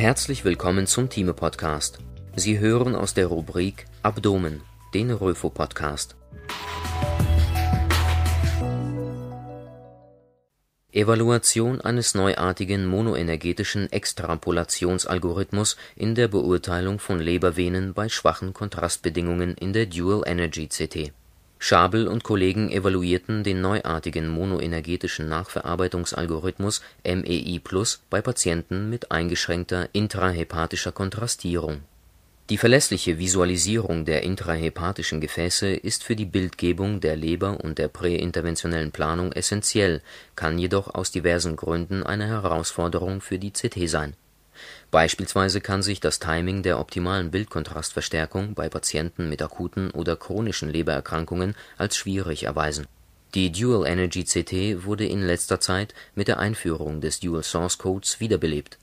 Herzlich willkommen zum Time Podcast. Sie hören aus der Rubrik Abdomen, den Röfo Podcast. Evaluation eines neuartigen monoenergetischen Extrapolationsalgorithmus in der Beurteilung von Lebervenen bei schwachen Kontrastbedingungen in der Dual Energy CT. Schabel und Kollegen evaluierten den neuartigen monoenergetischen Nachverarbeitungsalgorithmus MEI+ Plus bei Patienten mit eingeschränkter intrahepatischer Kontrastierung. Die verlässliche Visualisierung der intrahepatischen Gefäße ist für die Bildgebung der Leber und der präinterventionellen Planung essentiell, kann jedoch aus diversen Gründen eine Herausforderung für die CT sein Beispielsweise kann sich das Timing der optimalen Bildkontrastverstärkung bei Patienten mit akuten oder chronischen Lebererkrankungen als schwierig erweisen. Die Dual-Energy-CT wurde in letzter Zeit mit der Einführung des Dual-Source-Codes wiederbelebt.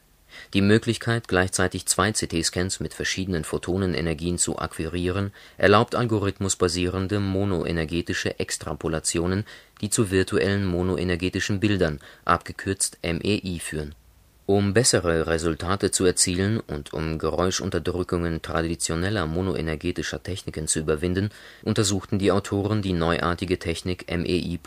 Die Möglichkeit, gleichzeitig zwei CT-Scans mit verschiedenen Photonenenergien zu akquirieren, erlaubt algorithmusbasierende monoenergetische Extrapolationen, die zu virtuellen monoenergetischen Bildern, abgekürzt MEI, führen um bessere Resultate zu erzielen und um Geräuschunterdrückungen traditioneller monoenergetischer Techniken zu überwinden, untersuchten die Autoren die neuartige Technik MEI+,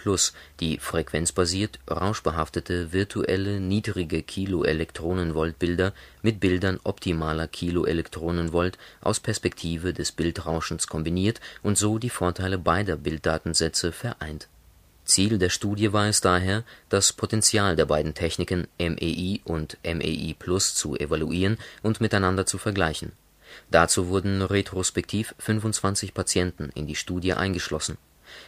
die frequenzbasiert rauschbehaftete virtuelle niedrige Kiloelektronenvoltbilder mit Bildern optimaler Kiloelektronenvolt aus Perspektive des Bildrauschens kombiniert und so die Vorteile beider Bilddatensätze vereint Ziel der Studie war es daher, das Potenzial der beiden Techniken MEI und MEI+ Plus zu evaluieren und miteinander zu vergleichen. Dazu wurden retrospektiv 25 Patienten in die Studie eingeschlossen.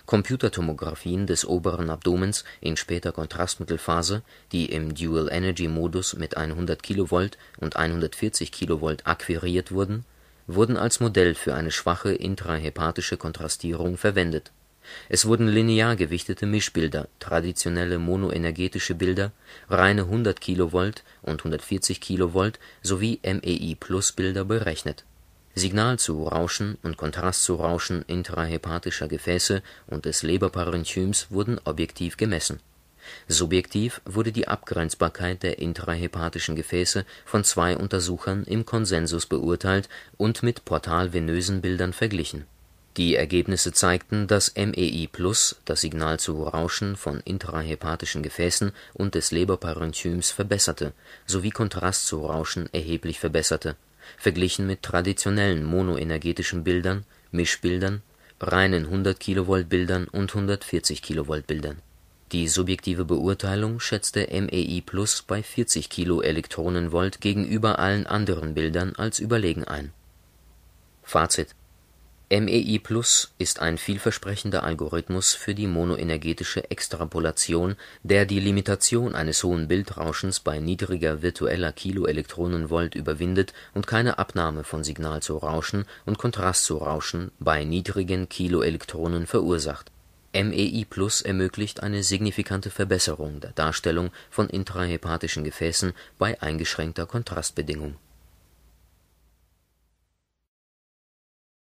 Computertomographien des oberen Abdomens in später Kontrastmittelphase, die im Dual-Energy-Modus mit 100 kV und 140 kV akquiriert wurden, wurden als Modell für eine schwache intrahepatische Kontrastierung verwendet es wurden linear gewichtete Mischbilder, traditionelle monoenergetische Bilder, reine 100 kV und 140 kV sowie MEI+-Bilder berechnet. Signal zu Rauschen und Kontrast zu Rauschen intrahepatischer Gefäße und des Leberparenchyms wurden objektiv gemessen. Subjektiv wurde die Abgrenzbarkeit der intrahepatischen Gefäße von zwei Untersuchern im Konsensus beurteilt und mit portalvenösen Bildern verglichen die Ergebnisse zeigten, dass MEI+ Plus das Signal zu Rauschen von intrahepatischen Gefäßen und des Leberparenchyms verbesserte sowie Kontrast zu Rauschen erheblich verbesserte, verglichen mit traditionellen monoenergetischen Bildern, Mischbildern, reinen 100 kV Bildern und 140 kV Bildern. Die subjektive Beurteilung schätzte MEI+ Plus bei 40 keV gegenüber allen anderen Bildern als überlegen ein. Fazit MEI+ Plus ist ein vielversprechender Algorithmus für die monoenergetische Extrapolation, der die Limitation eines hohen Bildrauschens bei niedriger virtueller Kiloelektronenvolt überwindet und keine Abnahme von Signal zu Rauschen und Kontrast zu Rauschen bei niedrigen Kiloelektronen verursacht. MEI+ Plus ermöglicht eine signifikante Verbesserung der Darstellung von intrahepatischen Gefäßen bei eingeschränkter Kontrastbedingung